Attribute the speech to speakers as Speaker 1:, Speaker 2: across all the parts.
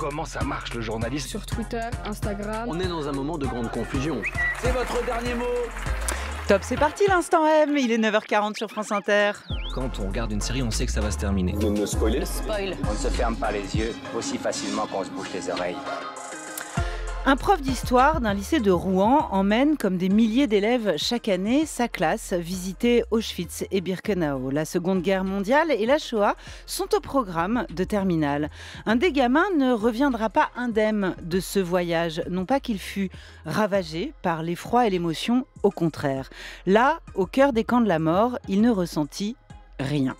Speaker 1: comment ça marche le journalisme. Sur Twitter, Instagram. On est dans un moment de grande confusion. C'est votre dernier mot Top, c'est parti l'instant M, il est 9h40 sur France Inter. Quand on regarde une série, on sait que ça va se terminer. Ne Spoil. On ne se ferme pas les yeux aussi facilement
Speaker 2: qu'on se bouche les oreilles.
Speaker 1: Un prof d'histoire d'un lycée de Rouen emmène, comme des milliers d'élèves chaque année, sa classe visiter Auschwitz et Birkenau. La Seconde Guerre mondiale et la Shoah sont au programme de terminale. Un des gamins ne reviendra pas indemne de ce voyage, non pas qu'il fût ravagé par l'effroi et l'émotion, au contraire. Là, au cœur des camps de la mort, il ne ressentit rien.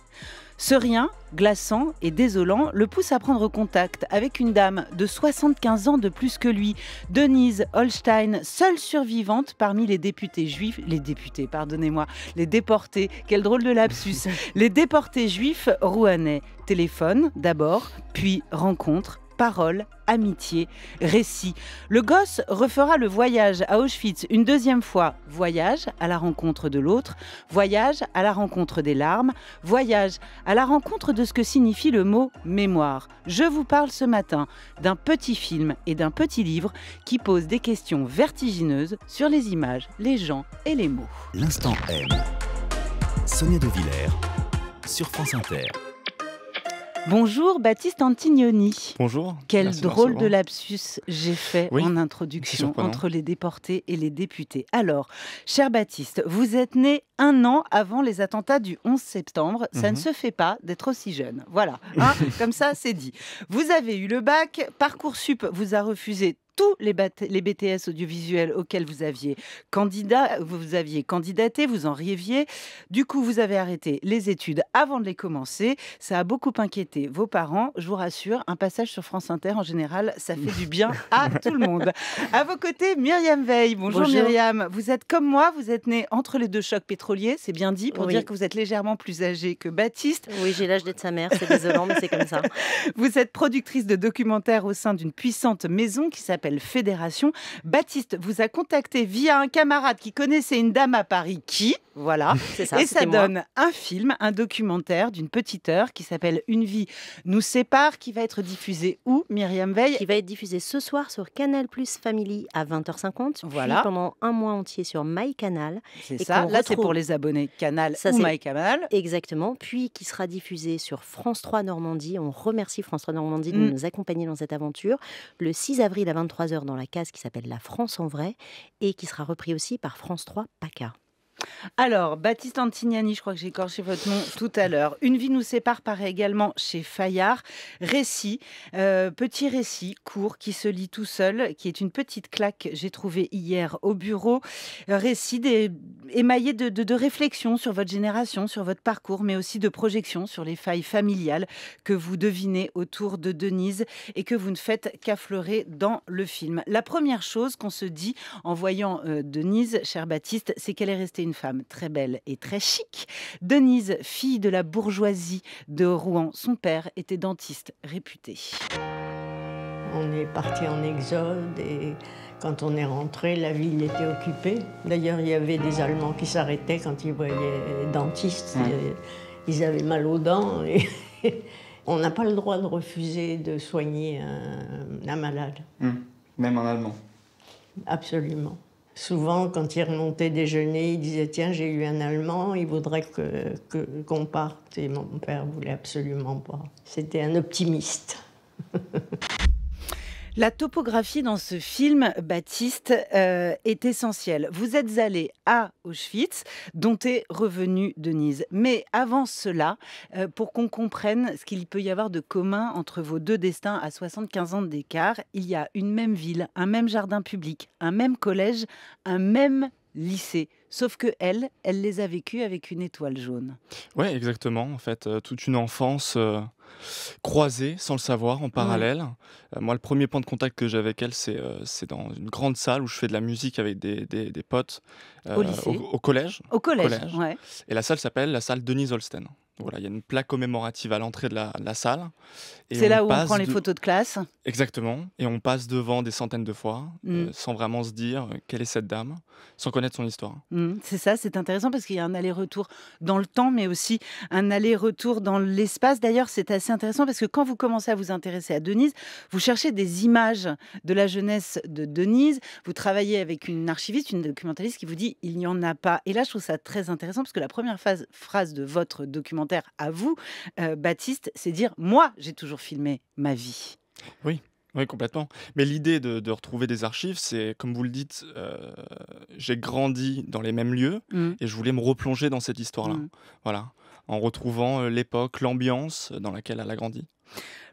Speaker 1: Ce rien, glaçant et désolant, le pousse à prendre contact avec une dame de 75 ans de plus que lui, Denise Holstein, seule survivante parmi les députés juifs, les députés, pardonnez-moi, les déportés, quel drôle de lapsus, les déportés juifs rouanais. Téléphone d'abord, puis rencontre, Paroles, amitié, récit. Le gosse refera le voyage à Auschwitz une deuxième fois. Voyage à la rencontre de l'autre, voyage à la rencontre des larmes, voyage à la rencontre de ce que signifie le mot mémoire. Je vous parle ce matin d'un petit film et d'un petit livre qui posent des questions vertigineuses sur les images, les gens et les mots. L'instant M. Sonia De Villers sur France Inter. Bonjour Baptiste Antignoni. Bonjour. Quel drôle de lapsus j'ai fait en introduction entre les déportés et les députés. Alors, cher Baptiste, vous êtes né un an avant les attentats du 11 septembre. Ça ne mhm. se fait pas d'être aussi jeune. Voilà, hein, comme ça c'est dit. Vous avez eu le bac, Parcoursup vous a refusé tous les, les BTS audiovisuels auxquels vous aviez candidat, vous aviez candidaté, vous en rêviez. Du coup, vous avez arrêté les études avant de les commencer. Ça a beaucoup inquiété vos parents. Je vous rassure, un passage sur France Inter en général, ça fait du bien à tout le monde. À vos côtés, Myriam Veil. Bonjour, Myriam. Vous êtes comme moi, vous êtes née entre les deux chocs pétroliers, c'est bien dit, pour dire que vous êtes légèrement plus âgée que Baptiste. Oui, j'ai l'âge d'être sa mère, c'est désolant, mais c'est comme ça. Vous êtes productrice de documentaires au sein d'une puissante maison qui s'appelle Fédération. Baptiste vous a contacté via un camarade qui connaissait une dame à Paris qui, voilà, ça, et ça donne un film, un documentaire d'une petite heure qui s'appelle Une vie nous sépare, qui va être diffusé où, Myriam Veil Qui
Speaker 2: va être diffusé ce soir sur Canal Plus Family à 20h50, voilà. pendant un mois entier sur MyCanal. C'est ça, là c'est pour les abonnés Canal ça, ou MyCanal. Exactement, puis qui sera diffusé sur France 3 Normandie. On remercie France 3 Normandie de mm. nous accompagner dans cette aventure. Le 6 avril à 23h dans la case qui s'appelle La France en vrai et qui sera repris aussi par France 3 PACA.
Speaker 1: Alors, Baptiste Antignani, je crois que j'ai corché votre nom tout à l'heure. Une vie nous sépare paraît également chez Fayard. Récit, euh, petit récit court qui se lit tout seul, qui est une petite claque, j'ai trouvé hier au bureau. Euh, récit des émaillé de, réflexions sur votre génération, sur votre parcours, mais aussi de projections sur les failles familiales que vous devinez autour de Denise et que vous ne faites qu'affleurer dans le film. La première chose qu'on se dit en voyant euh, Denise, cher Baptiste, c'est qu'elle est restée une femme très belle et très chic. Denise, fille de la
Speaker 3: bourgeoisie de Rouen, son père était dentiste réputé. On est parti en exode et quand on est rentré, la ville était occupée. D'ailleurs, il y avait des Allemands qui s'arrêtaient quand ils voyaient dentistes. Mmh. Euh, ils avaient mal aux dents. on n'a pas le droit de refuser de soigner un, malade.
Speaker 4: Mmh. Même en allemand.
Speaker 3: Absolument. Souvent, quand ils remontaient déjeuner, ils disaient Tiens, j'ai eu un Allemand, il voudrait qu'on que, qu'on parte. Et mon père voulait absolument pas. C'était un optimiste.
Speaker 1: La topographie dans ce film, Baptiste, euh, est essentielle. Vous êtes allé à Auschwitz, dont est revenu Denise. Mais avant cela, euh, pour qu'on comprenne ce qu'il peut y avoir de commun entre vos deux destins à 75 ans d'écart, il y a une même ville, un même jardin public, un même collège, un même lycée. Sauf que elle, elle les a vécus avec une étoile jaune.
Speaker 4: Oui, exactement. En fait, euh, toute une enfance croisés sans le savoir en parallèle. Euh, moi, le premier point de contact que j'ai avec elle, euh, c'est dans une grande salle où je fais de la musique avec des, des, potes euh, au, collège. Au Et la salle s'appelle la salle Denise Holsten. Voilà, il y a une plaque commémorative à l'entrée de, la, salle. C'est là où on prend les photos de classe. Exactement. Et on passe devant des centaines de fois euh, mm. sans vraiment se dire euh, quelle est cette dame, sans connaître son histoire.
Speaker 1: Mm. C'est ça, c'est intéressant parce qu'il y a un aller-retour dans le temps, mais aussi un aller-retour dans l'espace. D'ailleurs, c'est assez intéressant parce que quand vous commencez à vous intéresser à Denise, vous cherchez des images de la jeunesse de Denise. Vous travaillez avec une archiviste, une documentaliste qui vous dit il n'y en a pas. Et là, je trouve ça très intéressant parce que la première phase, phrase de votre document à vous, euh, Baptiste, c'est dire moi, j'ai toujours filmé ma vie.
Speaker 4: Oui. Oui, complètement. Mais l'idée de, retrouver des archives, c'est, comme vous le dites, euh, j'ai grandi dans les mêmes lieux mmh. et je voulais me replonger dans cette histoire-là. Mmh. Voilà en retrouvant euh, l'époque, l'ambiance euh, dans laquelle elle a grandi.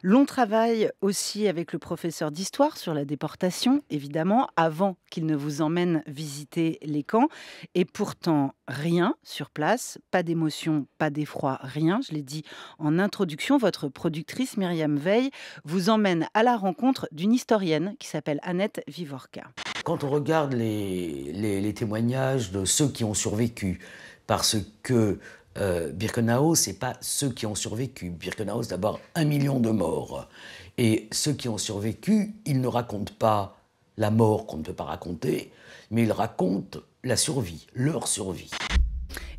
Speaker 1: L'on travaille aussi avec le professeur d'histoire sur la déportation, évidemment, avant qu'il ne vous emmène visiter les camps. Et pourtant, rien sur place, pas d'émotion, pas d'effroi, rien. Je l'ai dit en introduction, votre productrice Myriam Veil vous emmène à la rencontre d'une historienne qui s'appelle Annette Vivorka. Quand on regarde les, les témoignages de ceux qui ont survécu, parce que euh, Birkenau, c'est pas
Speaker 3: ceux qui ont survécu. Birkenau, c'est d'abord un million de morts. Et ceux qui ont survécu, ils ne racontent pas la mort qu'on ne peut pas raconter, mais ils racontent la survie, leur survie.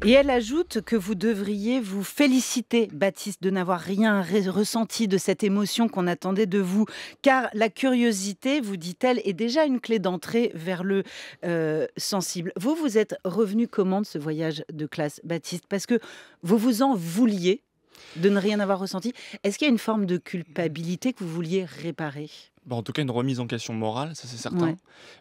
Speaker 1: Et elle ajoute que vous devriez vous féliciter, Baptiste, de n'avoir rien ressenti de cette émotion qu'on attendait de vous, car la curiosité, vous dit-elle, est déjà une clé d'entrée vers le euh, sensible. Vous, vous êtes revenu comment de ce voyage de classe, Baptiste Parce que vous vous en vouliez de ne rien avoir ressenti. Est-ce qu'il y a une forme de culpabilité que vous vouliez réparer
Speaker 4: bah, en tout cas, une remise en question morale, ça c'est certain.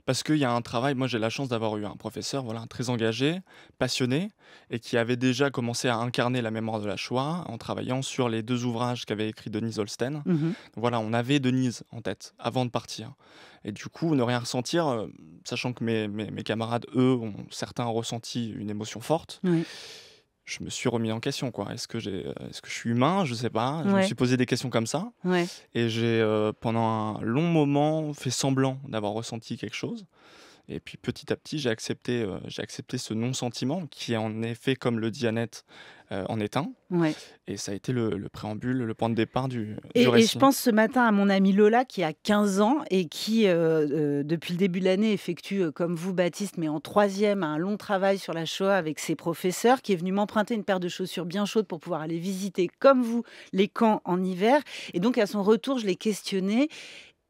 Speaker 4: Parce qu'il y a un travail, moi j'ai la chance d'avoir eu un professeur voilà, très engagé, passionné, et qui avait déjà commencé à incarner la mémoire de la Shoah en travaillant sur les deux ouvrages qu'avait écrit Denise Holsten. Mmh voilà, on avait Denise en tête avant de partir. Et du coup, ne rien ressentir, euh, sachant que mes, mes, camarades, eux, ont certains ressenti une émotion forte. Oui je me suis remis en question. quoi. Est-ce que, j'ai, euh, est-ce que je suis humain Je ne sais pas. Je me suis posé des questions comme ça. Et j'ai, euh, pendant un long moment, fait semblant d'avoir ressenti quelque chose. Et puis petit à petit, j'ai accepté, euh, j'ai accepté ce non-sentiment qui est en effet, comme le dit Annette, euh, en éteint, Et ça a été le, préambule, le point de départ du, récit. Et je pense
Speaker 1: ce matin à mon ami Lola qui a 15 ans et qui, euh, euh, depuis le début de l'année, effectue, comme vous, Baptiste, mais en troisième, un long travail sur la Shoah avec ses professeurs, qui est venu m'emprunter une paire de chaussures bien chaudes pour pouvoir aller visiter, comme vous, les camps en hiver. Et donc, à son retour, je l'ai questionnée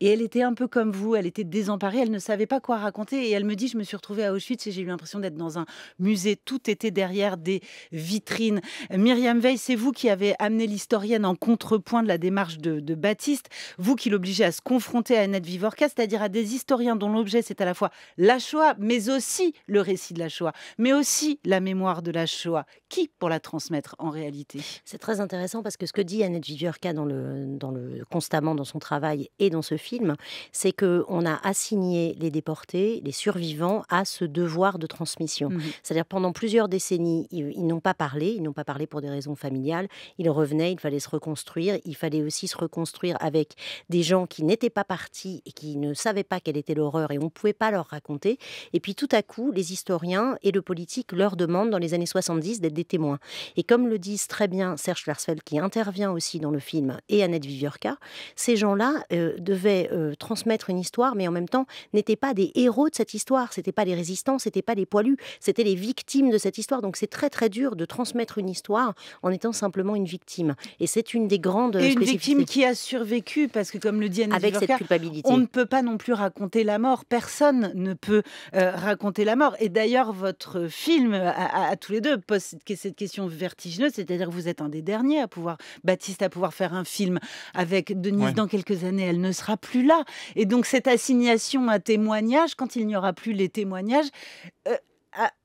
Speaker 1: et elle était un peu comme vous, elle était désemparée, elle ne savait pas quoi raconter. Et elle me dit, je me suis retrouvée à Auschwitz et j'ai eu l'impression d'être dans un musée. Tout était derrière des vitrines. Myriam Veil, c'est vous qui avez amené l'historienne en contrepoint de la démarche de, Baptiste, vous qui l'obligez à se confronter à Annette Vivorca, c'est-à-dire à des historiens dont l'objet c'est à la fois la Shoah, mais aussi le récit
Speaker 2: de la Shoah, mais aussi la mémoire de la Shoah. Qui pour la transmettre en réalité C'est très intéressant parce que ce que dit Annette Vivorca dans le, dans le, constamment dans son travail et dans ce film, film, c'est qu'on a assigné les déportés, les survivants, à ce devoir de transmission. Mhm. C'est-à-dire pendant plusieurs décennies, ils, n'ont pas parlé, ils n'ont pas parlé pour des raisons familiales, ils revenaient, il fallait se reconstruire, il fallait aussi se reconstruire avec des gens qui n'étaient pas partis et qui ne savaient pas quelle était l'horreur et on ne pouvait pas leur raconter. Et puis tout à coup, les historiens et le politique leur demandent dans les années 70 d'être des témoins. Et comme le disent très bien Serge Larsfeld, qui intervient aussi dans le film, et Annette Viviorca, ces gens-là euh, devaient euh, transmettre une histoire, mais en même temps n'étaient pas des héros de cette histoire, c'était pas des résistants, c'était pas des poilus, c'était les victimes de cette histoire. Donc c'est très très dur de transmettre une histoire en étant simplement une victime. Et c'est une des grandes et une victime
Speaker 1: qui a survécu parce que comme le dit Anne avec cette culpabilité, on ne peut pas non plus raconter la mort. Personne ne peut euh, raconter la mort. Et d'ailleurs votre film à, tous les deux pose cette question vertigineuse, c'est-à-dire que vous êtes un des derniers à pouvoir Baptiste à pouvoir faire un film avec Denise dans quelques années, elle ne sera plus plus là. Et donc cette assignation à témoignage, quand il n'y aura plus les témoignages, euh,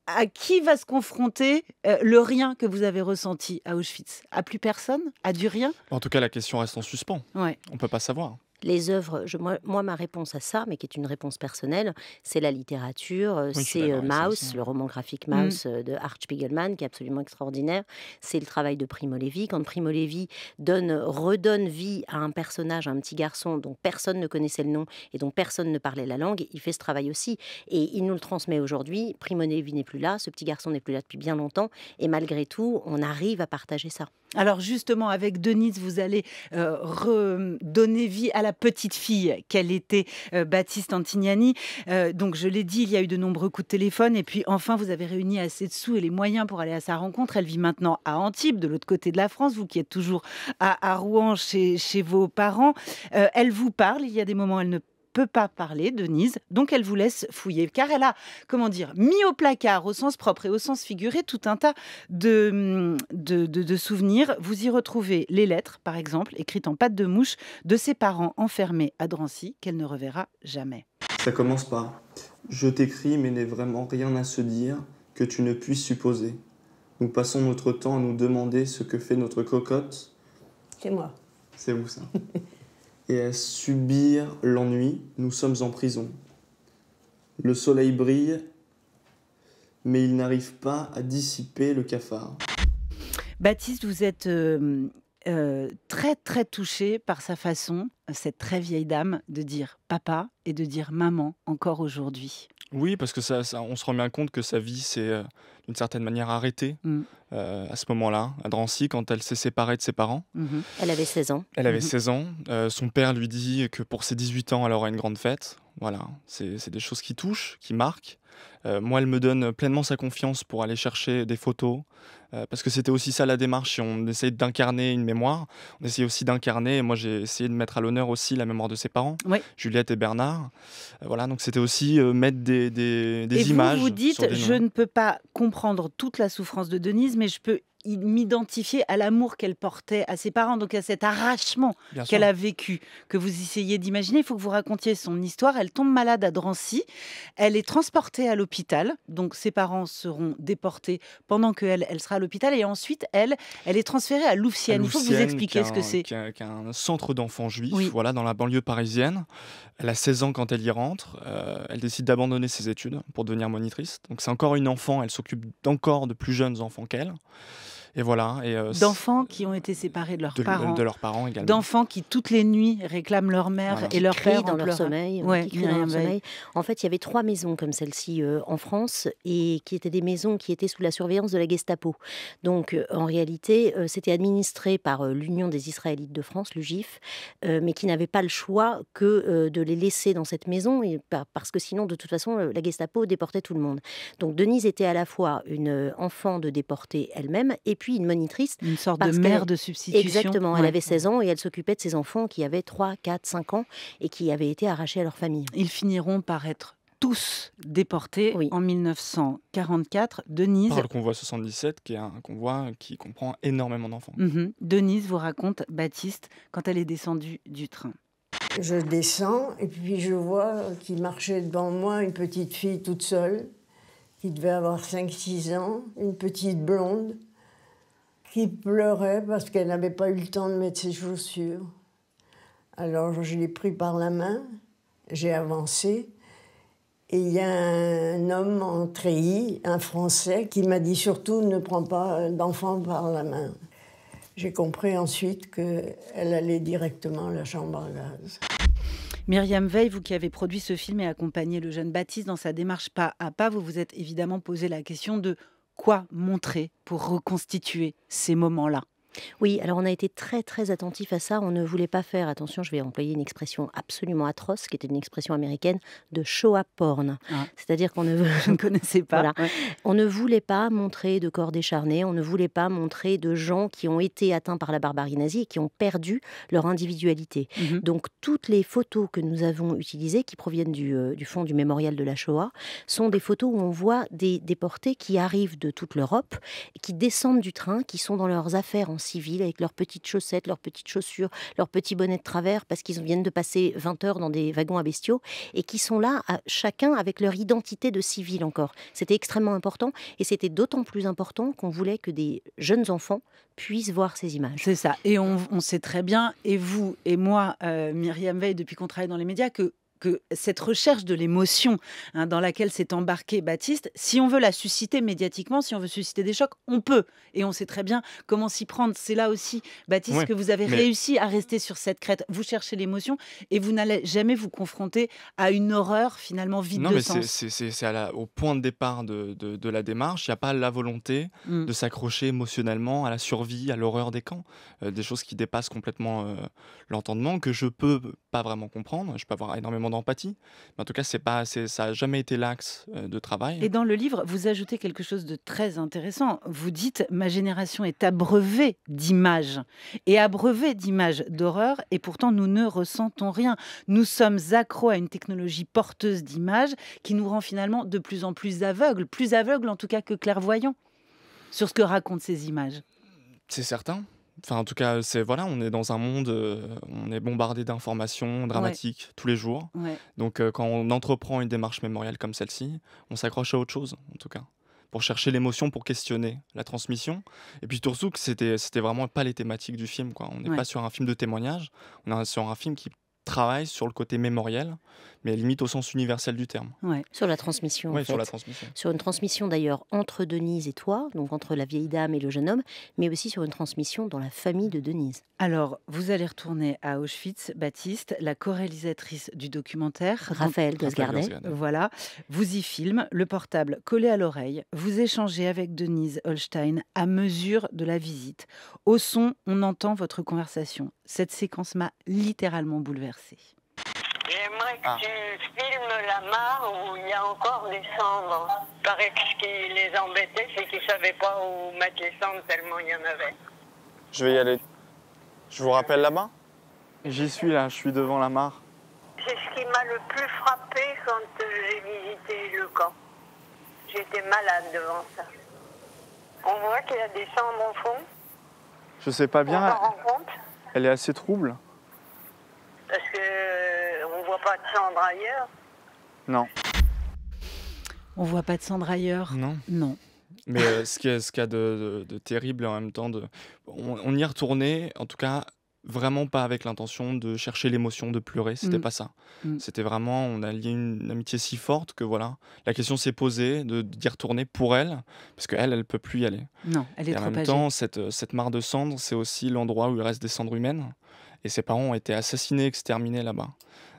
Speaker 1: à, qui va se confronter euh, le rien que vous avez ressenti à Auschwitz À plus
Speaker 2: personne À du rien
Speaker 4: En tout cas, la question reste en suspens. On ne peut pas savoir
Speaker 2: les œuvres, je, moi, ma réponse à ça, mais qui est une réponse personnelle, c'est la littérature, euh, c'est euh, Mouse, le roman graphique Mouse mmh. euh, de Art Spiegelman, qui est absolument extraordinaire. C'est le travail de Primo Levi. Quand Primo Levi donne, redonne vie à un personnage, un petit garçon dont personne ne connaissait le nom et dont personne ne parlait la langue, il fait ce travail aussi. Et il nous le transmet aujourd'hui. Primo Levi n'est plus là, ce petit garçon n'est plus là depuis bien longtemps. Et malgré tout, on arrive à partager ça. Alors
Speaker 1: justement, avec Denise, vous allez redonner vie à la petite fille qu'elle était, euh, Baptiste Antignani. Euh, donc, je l'ai dit, il y a eu de nombreux coups de téléphone. Et puis, enfin, vous avez réuni assez de sous et les moyens pour aller à sa rencontre. Elle vit maintenant à Antibes, de l'autre côté de la France. Vous qui êtes toujours à, Rouen, chez vos parents. Euh, elle vous parle. Il y a des moments, elle ne peut pas parler, de Denise, donc elle vous laisse fouiller, car elle a, comment dire, mis au placard, au sens propre et au sens figuré, tout un tas de, de, de, souvenirs. Vous y retrouvez les lettres, par exemple, écrites en pattes de mouche, de ses parents enfermés à Drancy, qu'elle ne reverra jamais.
Speaker 4: Ça commence par Je t'écris, mais n'ai vraiment rien à se dire que tu ne puisses supposer. Nous passons notre temps à nous demander ce que fait notre cocotte. C'est moi. C'est vous, ça. et à subir l'ennui, nous sommes en prison. Le soleil brille, mais il n'arrive pas à dissiper le cafard.
Speaker 1: Baptiste, vous êtes
Speaker 4: euh,
Speaker 1: euh, très très touché par sa façon, cette très vieille dame, de dire papa et de dire maman encore aujourd'hui.
Speaker 4: Oui, parce que ça, on se rend bien compte que sa vie s'est euh, d'une certaine manière arrêtée. Mm. Euh, à ce moment-là, à Drancy, quand elle s'est séparée de ses parents. Mhm.
Speaker 2: Elle avait 16 ans. Elle avait 16
Speaker 4: mhm. ans. Euh, son père lui dit que pour ses 18 ans, elle aura une grande fête. Voilà, c'est des choses qui touchent, qui marquent. Euh, moi, elle me donne pleinement sa confiance pour aller chercher des photos, parce que c'était aussi ça la démarche. On essayait d'incarner une mémoire, on essayait aussi d'incarner, moi j'ai essayé de mettre à l'honneur aussi la mémoire de ses parents, Juliette et Bernard. voilà, donc c'était aussi mettre des, des, et images. Vous vous dites, je ne
Speaker 1: peux pas comprendre toute la souffrance de Denise, mais je peux m'identifier à l'amour qu'elle portait à ses parents, donc à cet arrachement qu'elle a vécu, que vous essayez d'imaginer. Il faut que vous racontiez son histoire. Elle tombe malade à Drancy. Elle est transportée à l'hôpital. Donc ses parents seront déportés pendant qu'elle elle sera à l'hôpital. Et ensuite, elle, elle est transférée à Louvciennes. Il faut que vous expliquiez ce que c'est. Qui
Speaker 4: un centre d'enfants juifs, voilà, dans la banlieue parisienne. Elle a 16 ans quand elle y rentre. Euh, elle décide d'abandonner ses études pour devenir monitrice. Donc c'est encore une enfant. Elle s'occupe encore de plus jeunes enfants qu'elle voilà. Et euh, D'enfants
Speaker 1: qui ont été séparés de leurs parents. De leurs parents également. D'enfants qui toutes les nuits réclament leur mère et leur père dans leur, sommeil. qui crient dans leur sommeil.
Speaker 2: En fait, il y avait trois maisons comme celle-ci euh, en France et qui étaient des maisons qui étaient sous la surveillance de la Gestapo. Donc, euh, en réalité, c'était administré par l'Union des Israélites de France, le GIF, mais qui n'avait pas le choix que de les laisser dans cette maison et, parce que sinon, de toute façon, la Gestapo déportait tout le monde. Donc, Denise était à la fois une enfant de déportée elle-même et puis une monitrice. Une sorte de mère de substitution. Exactement. Elle avait 16 ans et elle s'occupait de ses enfants qui avaient 3, 4, 5 ans et qui avaient été arrachés à leur famille. Ils finiront par être tous déportés oui. en 1944
Speaker 1: Denise... Par le
Speaker 4: convoi 77, qui est un convoi qui comprend énormément d'enfants. Mhm.
Speaker 1: Denise vous raconte Baptiste quand elle est descendue du train.
Speaker 3: Je descends et puis je vois qu'il marchait devant moi une petite fille toute seule, qui devait avoir 5-6 ans, une petite blonde qui pleurait parce qu'elle n'avait pas eu le temps de mettre ses chaussures. Alors je l'ai pris par la main, j'ai avancé, et il y a un homme en treillis, un Français, qui m'a dit surtout ne prends pas d'enfant par la main. J'ai compris ensuite qu'elle allait directement à la chambre à gaz. Myriam Veil, vous qui
Speaker 1: avez produit ce film et accompagné le jeune Baptiste dans sa démarche pas à pas, vous vous êtes évidemment posé
Speaker 2: la question de quoi montrer pour reconstituer ces moments-là oui, alors on a été très très attentif à ça. On ne voulait pas faire, attention, je vais employer une expression absolument atroce, qui était une expression américaine de Shoah porn. Ah. C'est-à-dire qu'on ne, connaissait pas. On ne voulait pas montrer de corps décharnés. On ne voulait pas montrer de gens qui ont été atteints par la barbarie nazie et qui ont perdu leur individualité. Mhm. Donc toutes les photos que nous avons utilisées, qui proviennent du, euh, du, fond du mémorial de la Shoah, sont des photos où on voit des déportés qui arrivent de toute l'Europe, qui descendent du train, qui sont dans leurs affaires en civils, avec leurs petites chaussettes, leurs petites chaussures, leurs petits bonnets de travers parce qu'ils viennent de passer 20 heures dans des wagons à bestiaux et qui sont là chacun avec leur identité de civil encore. C'était extrêmement important et c'était d'autant plus important qu'on voulait que des jeunes enfants puissent voir ces images. C'est ça. Et on, sait très bien, et vous et moi, euh, Myriam Veil, depuis qu'on travaille dans les médias,
Speaker 1: que cette recherche de l'émotion hein, dans laquelle s'est embarqué Baptiste, si on veut la susciter médiatiquement, si on veut susciter des chocs, on peut. Et on sait très bien comment s'y prendre. C'est là aussi, Baptiste, que vous avez réussi à rester sur cette crête. Vous cherchez l'émotion et vous n'allez jamais vous confronter à une horreur finalement vide non, mais
Speaker 4: C'est au point de départ de, la démarche. Il n'y a pas la volonté mmh. de s'accrocher émotionnellement à la survie, à l'horreur des camps. Euh, des choses qui dépassent complètement euh, l'entendement, que je peux pas vraiment comprendre. Je peux avoir énormément empathie. en tout cas, c'est pas, ça n'a jamais été l'axe euh, de travail. Et dans le livre, vous
Speaker 1: ajoutez quelque chose de très intéressant. Vous dites Ma génération est abreuvée d'images, et abreuvée d'images d'horreur, et pourtant nous ne ressentons rien. Nous sommes accros à une technologie porteuse d'images qui nous rend finalement de plus en plus aveugles, plus aveugles en tout cas que clairvoyants sur ce que racontent ces images.
Speaker 4: C'est certain en tout cas, c'est voilà, on est dans un monde, euh, on est bombardé d'informations dramatiques tous les jours. Donc, euh, quand on entreprend une démarche mémoriale comme celle-ci, on s'accroche à autre chose, en tout cas, pour chercher l'émotion, pour questionner la transmission. Et puis, Toursouk, c'était c'était vraiment pas les thématiques du film, quoi. On n'est pas sur un film de témoignage, on est sur un film qui travaille sur le côté mémoriel, mais limite au sens universel du terme.
Speaker 2: Sur la transmission. sur la transmission. Sur une transmission d'ailleurs entre Denise et toi, donc entre la vieille dame et le jeune homme, mais aussi sur une transmission dans la famille de Denise. Alors, vous allez retourner à
Speaker 1: Auschwitz, Baptiste, la co du documentaire. Raphaël Gosgardet. Voilà. Vous y filmez, le portable collé à l'oreille. Vous échangez avec Denise Holstein à mesure de la visite. Au son, on entend votre conversation cette séquence m'a littéralement bouleversée.
Speaker 3: J'aimerais
Speaker 4: que ah. tu filmes la mare où il y a encore des cendres. Il paraît que ce qui les embêtait, c'est qu'ils ne savaient pas où mettre les cendres tellement il y en avait. Je vais y aller. Je vous rappelle là-bas J'y suis là, je suis devant la mare.
Speaker 3: C'est ce qui m'a le plus frappé quand euh, j'ai visité le camp. J'étais malade devant ça. On voit qu'il y a des cendres au fond.
Speaker 4: Je sais pas bien. On rend compte elle est assez trouble.
Speaker 3: Parce qu'on euh, ne voit pas de cendre ailleurs
Speaker 4: Non. On voit pas de cendre ailleurs Non. Non. Mais euh, ce qu'il y a, ce de, terrible en même temps, de, on, y est retourné, en tout cas, vraiment pas avec l'intention de chercher l'émotion, de pleurer. C'était mm. pas ça. Mm. C'était vraiment, on a lié une amitié si forte que voilà, la question s'est posée de d'y retourner pour elle, parce qu'elle, elle peut plus y aller. Non, elle est et En même temps, cette, euh, cette mare de cendres, c'est aussi l'endroit où il reste des cendres humaines. Et ses parents ont été assassinés, exterminés là-bas.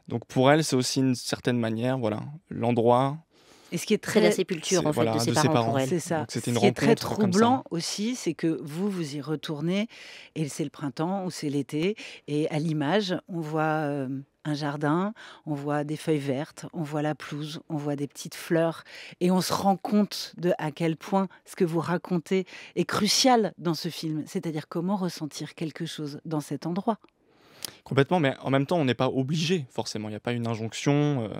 Speaker 4: Donc pour elle, c'est aussi une certaine manière, voilà, l'endroit
Speaker 1: et ce qui est très la sépulture de, ses, C'est ce est très troublant aussi, c'est que vous vous y retournez et c'est le printemps ou c'est l'été et à l'image on voit euh, un jardin, on voit des feuilles vertes, on voit la pelouse, on voit des petites fleurs et on se rend compte de à quel point ce que vous racontez est crucial dans ce film, c'est-à-dire comment ressentir quelque chose dans cet endroit.
Speaker 4: Complètement, mais en même temps, on n'est pas obligé, forcément. Il n'y a pas une injonction euh,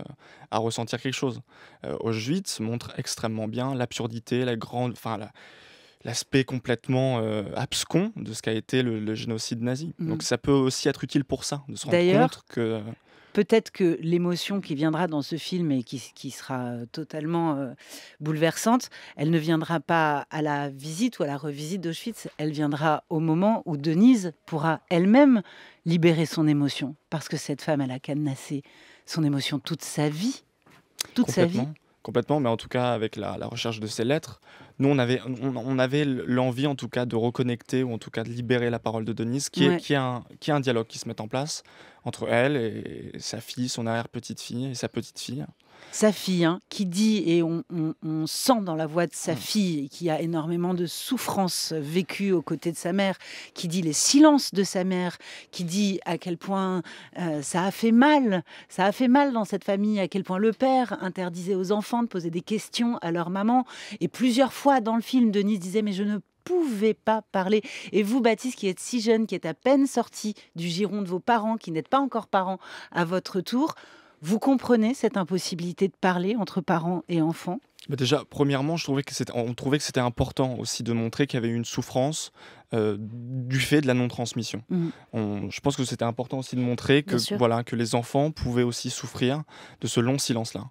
Speaker 4: à ressentir quelque chose. Euh, Auschwitz montre extrêmement bien l'absurdité, la grande, enfin, l'aspect complètement euh, abscon de ce qu'a été le, génocide nazi. Mm. Donc ça peut aussi être utile pour ça, de se rendre compte que peut-être que
Speaker 1: l'émotion qui viendra dans ce film et qui, sera euh, totalement euh, bouleversante, elle ne viendra pas à la visite ou à la revisite d'Auschwitz, elle viendra au moment où Denise pourra elle-même libérer son émotion, parce que cette femme, elle a canassé son émotion toute sa vie, toute sa vie
Speaker 4: complètement, mais en tout cas avec la, recherche de ces lettres, nous on avait, on, avait l'envie en tout cas de reconnecter ou en tout cas de libérer la parole de Denise, qui, est, qui, qui est un dialogue qui se met en place entre elle et sa fille, son arrière-petite-fille et sa petite-fille
Speaker 1: sa fille, hein, qui dit, et on, sent dans la voix de sa mm. fille, qui a énormément de souffrances vécues aux côtés de sa mère, qui dit les silences de sa mère, qui dit à quel point euh, ça a fait mal, ça a fait mal dans cette famille, à quel point le père interdisait aux enfants de poser des questions à leur maman. Et plusieurs fois dans le film, Denise disait, mais je ne pouvais pas parler. Et vous, Baptiste, qui êtes si jeune, qui êtes à peine sorti du giron de vos parents, qui n'êtes pas encore parents, à votre tour, vous comprenez cette impossibilité de parler entre parents et enfants
Speaker 4: bah, Déjà, premièrement, je trouvais que on trouvait que c'était important aussi de montrer qu'il y avait une souffrance euh, du fait de la non-transmission. Mmh. Je pense que c'était important aussi de montrer que, voilà, que les enfants pouvaient aussi souffrir de ce long silence-là.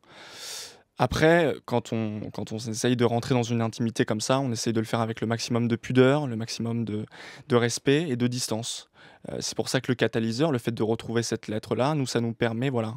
Speaker 4: Après, quand on, quand on essaye de rentrer dans une intimité comme ça, on essaye de le faire avec le maximum de pudeur, le maximum de, respect et de distance. Euh, c'est pour ça que le catalyseur, le fait de retrouver cette lettre-là, nous, ça nous permet, voilà,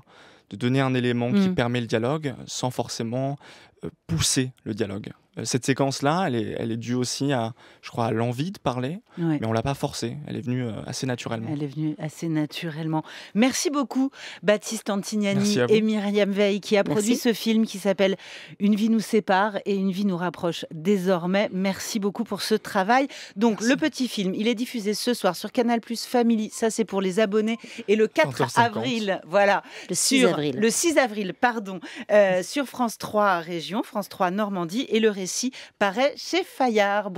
Speaker 4: de donner un élément qui mm. permet le dialogue sans forcément euh, pousser le dialogue. Euh, cette séquence-là, elle est, elle est, due aussi à, je crois, à l'envie de parler, mais on l'a pas forcée. Elle est venue euh, assez naturellement. Elle
Speaker 1: est venue assez naturellement. Merci beaucoup, Baptiste Antignani et Myriam Veil, qui a produit ce film qui s'appelle Une vie nous sépare et une vie nous rapproche désormais. Merci beaucoup pour ce travail. Donc, le petit film, il est diffusé ce soir sur Canal Plus Family. Ça, c'est pour les abonnés. Et le 4 avril, voilà. Le 6 avril. Le 6 avril, pardon. Euh, sur France 3 Région, France 3 Normandie et le Région récit paraît chez Fayard.